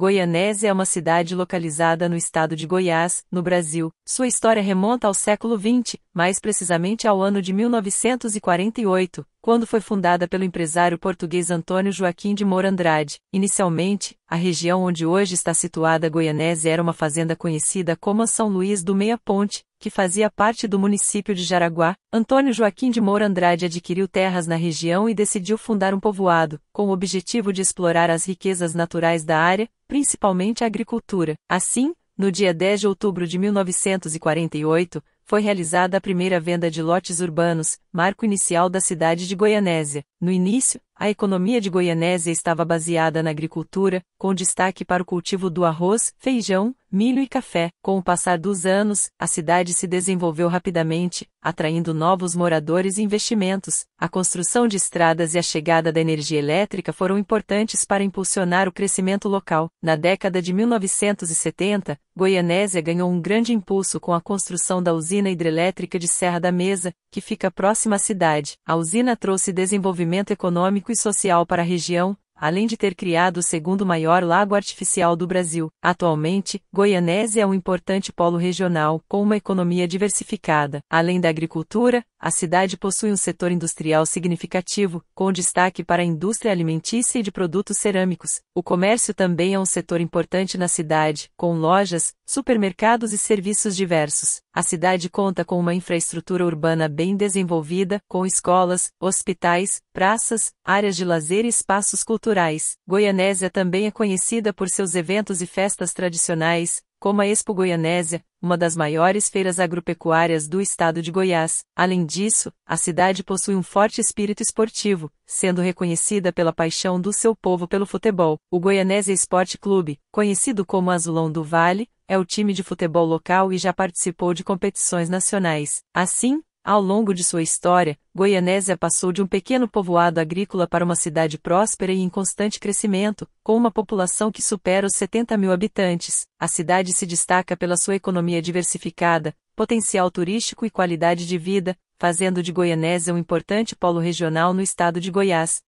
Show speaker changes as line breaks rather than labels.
Goianésia é uma cidade localizada no estado de Goiás, no Brasil. Sua história remonta ao século XX, mais precisamente ao ano de 1948, quando foi fundada pelo empresário português Antônio Joaquim de Moura Andrade. Inicialmente, a região onde hoje está situada Goianese era uma fazenda conhecida como São Luís do Meia Ponte, que fazia parte do município de Jaraguá. Antônio Joaquim de Moura Andrade adquiriu terras na região e decidiu fundar um povoado, com o objetivo de explorar as riquezas naturais da área, principalmente a agricultura. Assim, no dia 10 de outubro de 1948, foi realizada a primeira venda de lotes urbanos, marco inicial da cidade de Goianésia. No início, a economia de Goianésia estava baseada na agricultura, com destaque para o cultivo do arroz, feijão, milho e café. Com o passar dos anos, a cidade se desenvolveu rapidamente, atraindo novos moradores e investimentos. A construção de estradas e a chegada da energia elétrica foram importantes para impulsionar o crescimento local. Na década de 1970, Goianésia ganhou um grande impulso com a construção da usina hidrelétrica de Serra da Mesa, que fica próxima à cidade. A usina trouxe desenvolvimento desenvolvimento econômico e social para a região, além de ter criado o segundo maior lago artificial do Brasil. Atualmente, Goianese é um importante polo regional, com uma economia diversificada. Além da agricultura, a cidade possui um setor industrial significativo, com destaque para a indústria alimentícia e de produtos cerâmicos. O comércio também é um setor importante na cidade, com lojas, supermercados e serviços diversos. A cidade conta com uma infraestrutura urbana bem desenvolvida, com escolas, hospitais, praças, áreas de lazer e espaços culturais. Goianésia também é conhecida por seus eventos e festas tradicionais, como a Expo Goianésia, uma das maiores feiras agropecuárias do estado de Goiás. Além disso, a cidade possui um forte espírito esportivo, sendo reconhecida pela paixão do seu povo pelo futebol. O Goianésia Esporte Clube, conhecido como Azulão do Vale, é o time de futebol local e já participou de competições nacionais. Assim, ao longo de sua história, Goianésia passou de um pequeno povoado agrícola para uma cidade próspera e em constante crescimento, com uma população que supera os 70 mil habitantes. A cidade se destaca pela sua economia diversificada, potencial turístico e qualidade de vida, fazendo de Goianésia um importante polo regional no estado de Goiás,